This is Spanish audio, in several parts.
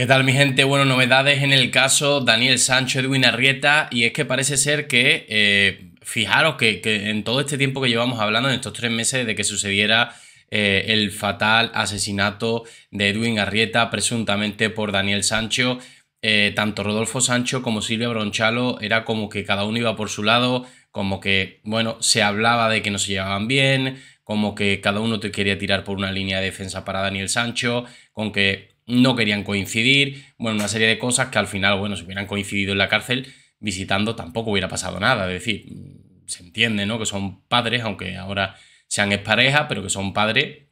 ¿Qué tal mi gente? Bueno, novedades en el caso Daniel Sancho, Edwin Arrieta y es que parece ser que, eh, fijaros que, en todo este tiempo que llevamos hablando, en estos tres meses de que sucediera eh, el fatal asesinato de Edwin Arrieta presuntamente por Daniel Sancho, eh, tanto Rodolfo Sancho como Silvia Bronchalo era como que cada uno iba por su lado, como que, bueno, se hablaba de que no se llevaban bien, como que cada uno te quería tirar por una línea de defensa para Daniel Sancho, con que no querían coincidir, bueno, una serie de cosas que al final, bueno, si hubieran coincidido en la cárcel visitando tampoco hubiera pasado nada, es decir, se entiende, ¿no? Que son padres, aunque ahora sean pareja pero que son padres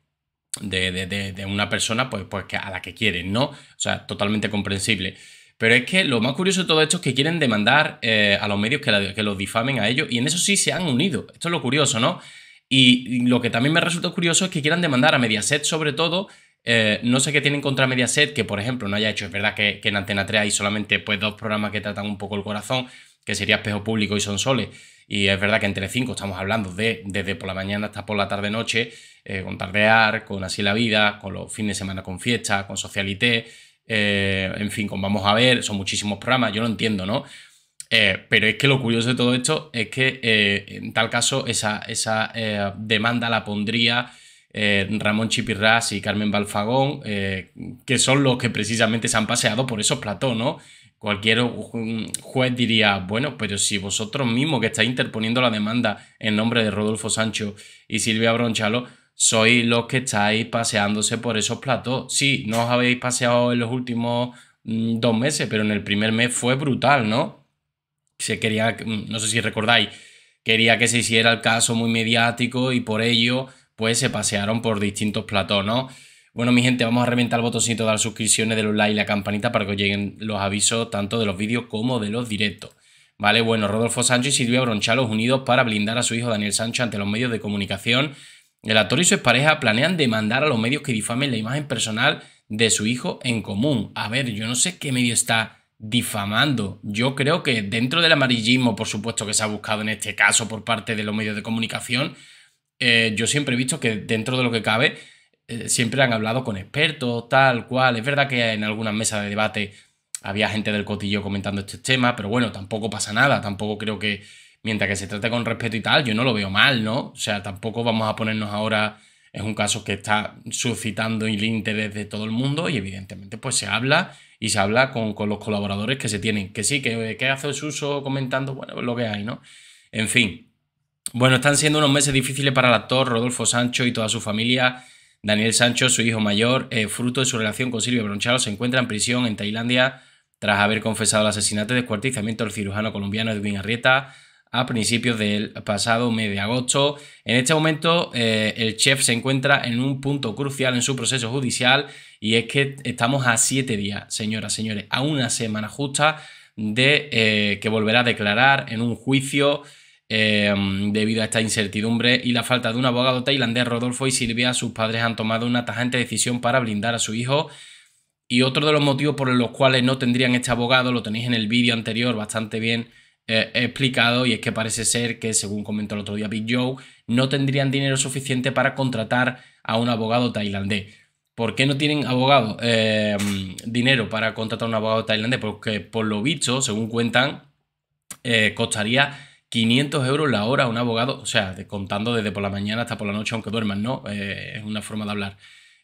de, una persona pues, pues, a la que quieren, ¿no? O sea, totalmente comprensible. Pero es que lo más curioso de todo esto es que quieren demandar eh, a los medios que, los difamen a ellos y en eso sí se han unido. Esto es lo curioso, ¿no? Y, y lo que también me resulta curioso es que quieran demandar a Mediaset sobre todo eh, no sé qué tienen contra Mediaset, que por ejemplo no haya hecho. Es verdad que, en Antena 3 hay solamente pues, dos programas que tratan un poco el corazón, que sería Espejo Público y Son Soles. Y es verdad que entre cinco estamos hablando de desde por la mañana hasta por la tarde-noche, eh, con Tardear, con Así la Vida, con los fines de semana con Fiesta, con Socialité, eh, en fin, con Vamos a Ver, son muchísimos programas, yo lo entiendo, ¿no? pero es que lo curioso de todo esto es que en tal caso esa, esa demanda la pondría eh, Ramón Chipirras y Carmen Balfagón, eh, que son los que precisamente se han paseado por esos platos ¿no? Cualquier juez diría, bueno, pero si vosotros mismos que estáis interponiendo la demanda en nombre de Rodolfo Sancho y Silvia Bronchalo, sois los que estáis paseándose por esos platos, Sí, no os habéis paseado en los últimos mm, dos meses, pero en el primer mes fue brutal, ¿no? Se quería, mm, no sé si recordáis, quería que se hiciera el caso muy mediático y por ello pues se pasearon por distintos platos, ¿no? Bueno, mi gente, vamos a reventar el botoncito de las suscripciones, de los likes y la campanita para que os lleguen los avisos tanto de los vídeos como de los directos. Vale, bueno, Rodolfo Sancho y Silvia Bronchalos unidos para blindar a su hijo Daniel Sánchez ante los medios de comunicación. El actor y su expareja planean demandar a los medios que difamen la imagen personal de su hijo en común. A ver, yo no sé qué medio está difamando. Yo creo que dentro del amarillismo, por supuesto, que se ha buscado en este caso por parte de los medios de comunicación, eh, yo siempre he visto que dentro de lo que cabe, eh, siempre han hablado con expertos, tal cual. Es verdad que en algunas mesas de debate había gente del cotillo comentando este tema, pero bueno, tampoco pasa nada, tampoco creo que, mientras que se trate con respeto y tal, yo no lo veo mal, ¿no? O sea, tampoco vamos a ponernos ahora, es un caso que está suscitando el interés de todo el mundo y evidentemente pues se habla y se habla con, los colaboradores que se tienen, que sí, que, que hace su uso comentando, bueno, lo que hay, ¿no? En fin, bueno, están siendo unos meses difíciles para el actor Rodolfo Sancho y toda su familia. Daniel Sancho, su hijo mayor, eh, fruto de su relación con Silvia Bronchalo, se encuentra en prisión en Tailandia tras haber confesado el asesinato y descuartizamiento del cirujano colombiano Edwin Arrieta a principios del pasado mes de agosto. En este momento eh, el chef se encuentra en un punto crucial en su proceso judicial y es que estamos a siete días, señoras, señores, a una semana justa de eh, que volverá a declarar en un juicio Em, debido a esta incertidumbre y la falta de un abogado tailandés, Rodolfo y Silvia, sus padres han tomado una tajante decisión para blindar a su hijo. Y otro de los motivos por los cuales no tendrían este abogado, lo tenéis en el vídeo anterior bastante bien eh, explicado, y es que parece ser que, según comentó el otro día Big Joe, no tendrían dinero suficiente para contratar a un abogado tailandés. ¿Por qué no tienen abogado, em, dinero para contratar a un abogado tailandés? Porque por lo visto, según cuentan, eh, costaría 500 euros la hora un abogado, o sea, contando desde por la mañana hasta por la noche, aunque duerman, ¿no? Eh, es una forma de hablar.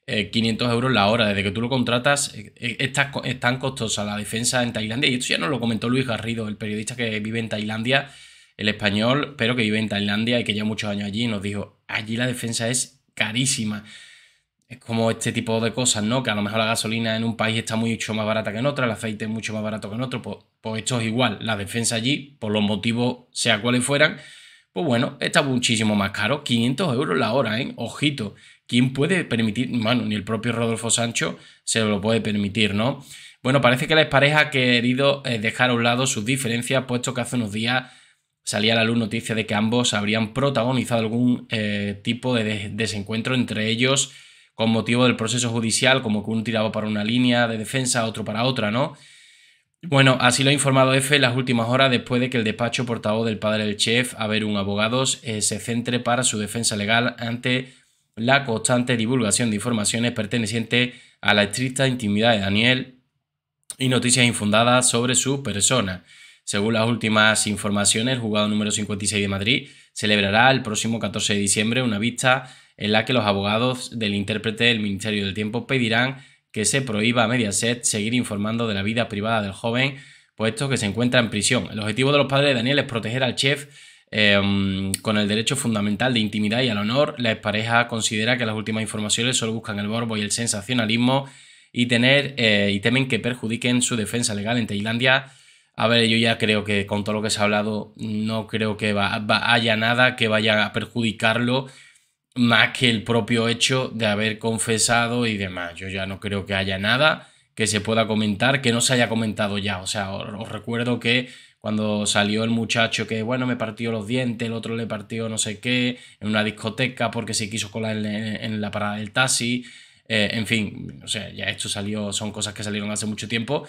500 eh, euros la hora, desde que tú lo contratas, eh, es tan costosa la defensa en Tailandia. Y esto ya nos lo comentó Luis Garrido, el periodista que vive en Tailandia, el español, pero que vive en Tailandia y que lleva muchos años allí, nos dijo, allí la defensa es carísima. Es como este tipo de cosas, ¿no? Que a lo mejor la gasolina en un país está mucho más barata que en otro, el aceite es mucho más barato que en otro, pues, pues, esto es igual. La defensa allí, por los motivos, sea cuales fueran, pues bueno, está muchísimo más caro, 500 euros la hora, ¿eh? Ojito, ¿quién puede permitir? mano ni el propio Rodolfo Sancho se lo puede permitir, ¿no? Bueno, parece que la expareja ha querido eh, dejar a un lado sus diferencias, puesto que hace unos días salía a la luz noticia de que ambos habrían protagonizado algún eh, tipo de desencuentro entre ellos con motivo del proceso judicial, como que uno tiraba para una línea de defensa, otro para otra, ¿no? Bueno, así lo ha informado EFE las últimas horas después de que el despacho portavoz del padre del chef, Averun Abogados, abogado eh, se centre para su defensa legal ante la constante divulgación de informaciones pertenecientes a la estricta intimidad de Daniel y noticias infundadas sobre su persona. Según las últimas informaciones, el juzgado número 56 de Madrid celebrará el próximo 14 de diciembre una vista en la que los abogados del intérprete del Ministerio del Tiempo pedirán que se prohíba a Mediaset seguir informando de la vida privada del joven, puesto que se encuentra en prisión. El objetivo de los padres de Daniel es proteger al chef em, con el derecho fundamental de intimidad y al honor. La expareja considera que las últimas informaciones solo buscan el morbo y el sensacionalismo y, tener, eh, y temen que perjudiquen su defensa legal en Tailandia. A ver, yo ya creo que con todo lo que se ha hablado, no creo que haya nada que vaya a perjudicarlo más que el propio hecho de haber confesado y demás. Yo ya no creo que haya nada que se pueda comentar, que no se haya comentado ya. O sea, os, recuerdo que cuando salió el muchacho que, bueno, me partió los dientes, el otro le partió no sé qué, en una discoteca porque se quiso colar en, la parada del taxi, eh, en fin, o sea, ya esto salió, son cosas que salieron hace mucho tiempo,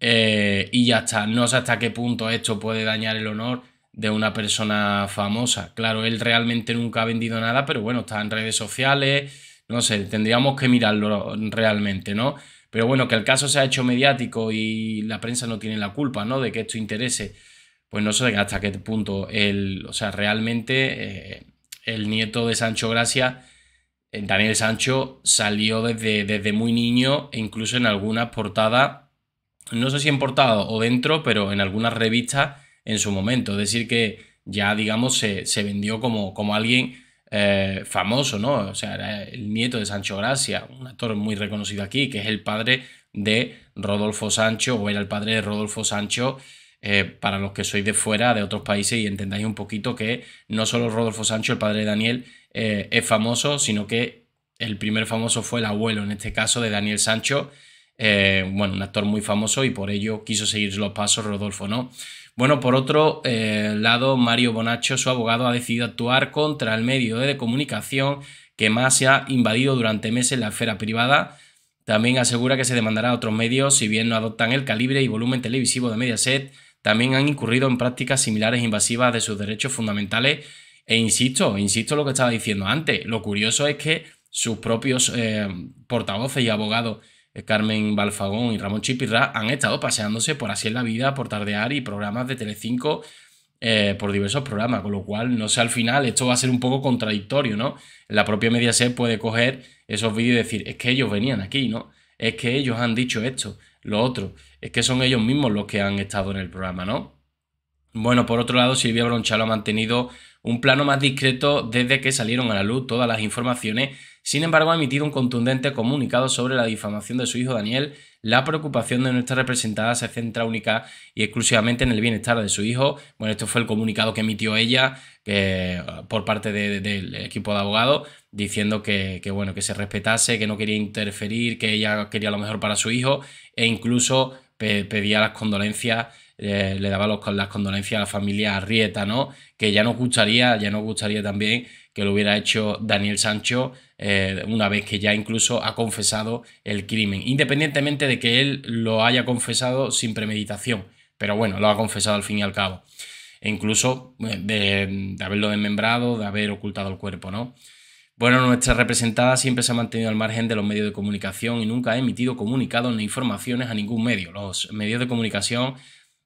eh, y ya está, no sé hasta qué punto esto puede dañar el honor, de una persona famosa. Claro, él realmente nunca ha vendido nada, pero bueno, está en redes sociales, no sé, tendríamos que mirarlo realmente, ¿no? Pero bueno, que el caso se ha hecho mediático y la prensa no tiene la culpa, ¿no? De que esto interese, pues no sé hasta qué punto él... o sea, realmente eh, el nieto de Sancho Gracia, eh, Daniel Sancho, salió desde, desde muy niño e incluso en algunas portadas, no sé si en portada o dentro, pero en algunas revistas en su momento. Es decir, que ya, digamos, se, vendió como, como alguien eh, famoso, ¿no? O sea, era el nieto de Sancho Gracia, un actor muy reconocido aquí, que es el padre de Rodolfo Sancho, o era el padre de Rodolfo Sancho. Eh, para los que sois de fuera, de otros países, y entendáis un poquito que no solo Rodolfo Sancho, el padre de Daniel, eh, es famoso, sino que el primer famoso fue el abuelo, en este caso, de Daniel Sancho, eh, bueno, un actor muy famoso y por ello quiso seguir los pasos Rodolfo, ¿no? Bueno, por otro eh, lado, Mario Bonacho, su abogado, ha decidido actuar contra el medio de comunicación que más se ha invadido durante meses la esfera privada. También asegura que se demandará a otros medios, si bien no adoptan el calibre y volumen televisivo de Mediaset, también han incurrido en prácticas similares invasivas de sus derechos fundamentales. E insisto, insisto lo que estaba diciendo antes, lo curioso es que sus propios eh, portavoces y abogados eh, Carmen Balfagón y Ramón Chipirra han estado paseándose por Así en la Vida, por Tardear y programas de Telecinco, eh, por diversos programas, con lo cual, no sé, al final esto va a ser un poco contradictorio, ¿no? La propia Mediaset puede coger esos vídeos y decir, es que ellos venían aquí, ¿no? Es que ellos han dicho esto, lo otro, es que son ellos mismos los que han estado en el programa, ¿no? Bueno, por otro lado, Silvia Bronchalo ha mantenido un plano más discreto desde que salieron a la luz todas las informaciones sin embargo, ha emitido un contundente comunicado sobre la difamación de su hijo Daniel. La preocupación de nuestra representada se centra única y exclusivamente en el bienestar de su hijo. Bueno, esto fue el comunicado que emitió ella eh, por parte del equipo de abogados, diciendo que, bueno, que se respetase, que no quería interferir, que ella quería lo mejor para su hijo e incluso pedía las condolencias eh, le daba los, las condolencias a la familia Arrieta, ¿no? Que ya nos gustaría, ya nos gustaría también que lo hubiera hecho Daniel Sancho eh, una vez que ya incluso ha confesado el crimen, independientemente de que él lo haya confesado sin premeditación, pero bueno, lo ha confesado al fin y al cabo, e incluso eh, de, de haberlo desmembrado, de haber ocultado el cuerpo, ¿no? Bueno, nuestra representada siempre se ha mantenido al margen de los medios de comunicación y nunca ha emitido comunicados ni informaciones a ningún medio. Los medios de comunicación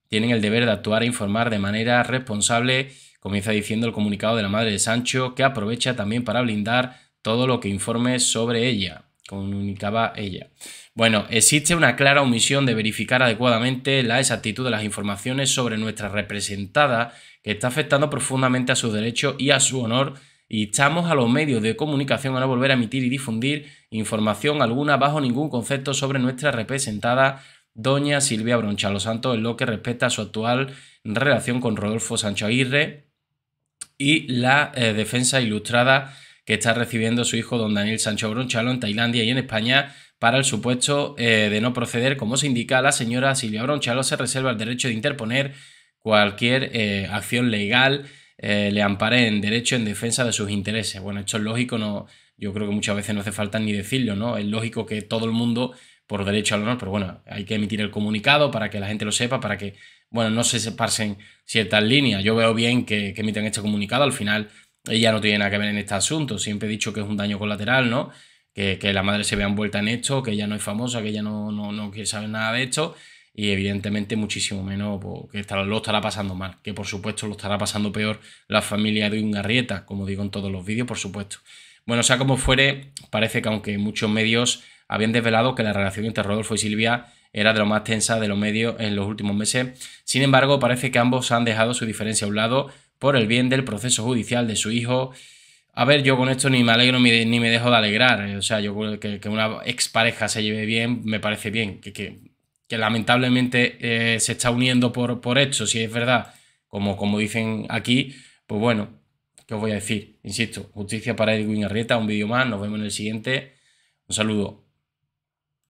tienen el deber de actuar e informar de manera responsable, comienza diciendo el comunicado de la madre de Sancho, que aprovecha también para blindar todo lo que informe sobre ella, comunicaba ella. Bueno, existe una clara omisión de verificar adecuadamente la exactitud de las informaciones sobre nuestra representada, que está afectando profundamente a sus derechos y a su honor y estamos a los medios de comunicación a no volver a emitir y difundir información alguna bajo ningún concepto sobre nuestra representada doña Silvia Bronchalo Santos en lo que respecta a su actual relación con Rodolfo Sancho Aguirre y la eh, defensa ilustrada que está recibiendo su hijo don Daniel Sancho Bronchalo en Tailandia y en España para el supuesto eh, de no proceder. Como se indica, la señora Silvia Bronchalo se reserva el derecho de interponer cualquier eh, acción legal le ampare en derecho en defensa de sus intereses. Bueno, esto es lógico, no, yo creo que muchas veces no hace falta ni decirlo, ¿no? Es lógico que todo el mundo por derecho al honor, pero bueno, hay que emitir el comunicado para que la gente lo sepa, para que, bueno, no se pasen ciertas líneas. Yo veo bien que, que emitan este comunicado, al final ella no tiene nada que ver en este asunto, siempre he dicho que es un daño colateral, ¿no? Que, la madre se vea envuelta en esto, que ella no es famosa, que ella no, no, no quiere saber nada de esto y evidentemente muchísimo menos pues, que estará, lo estará pasando mal, que por supuesto lo estará pasando peor la familia de Garrieta, como digo en todos los vídeos, por supuesto. Bueno, sea como fuere, parece que aunque muchos medios habían desvelado que la relación entre Rodolfo y Silvia era de lo más tensa de los medios en los últimos meses. Sin embargo, parece que ambos han dejado su diferencia a un lado por el bien del proceso judicial de su hijo. A ver, yo con esto ni me alegro ni me dejo de alegrar. O sea, yo que, una expareja se lleve bien me parece bien. Que, lamentablemente eh, se está uniendo por, por hecho, si es verdad, como, como dicen aquí, pues bueno, ¿qué os voy a decir? Insisto, justicia para Edwin Arrieta, un vídeo más, nos vemos en el siguiente. Un saludo.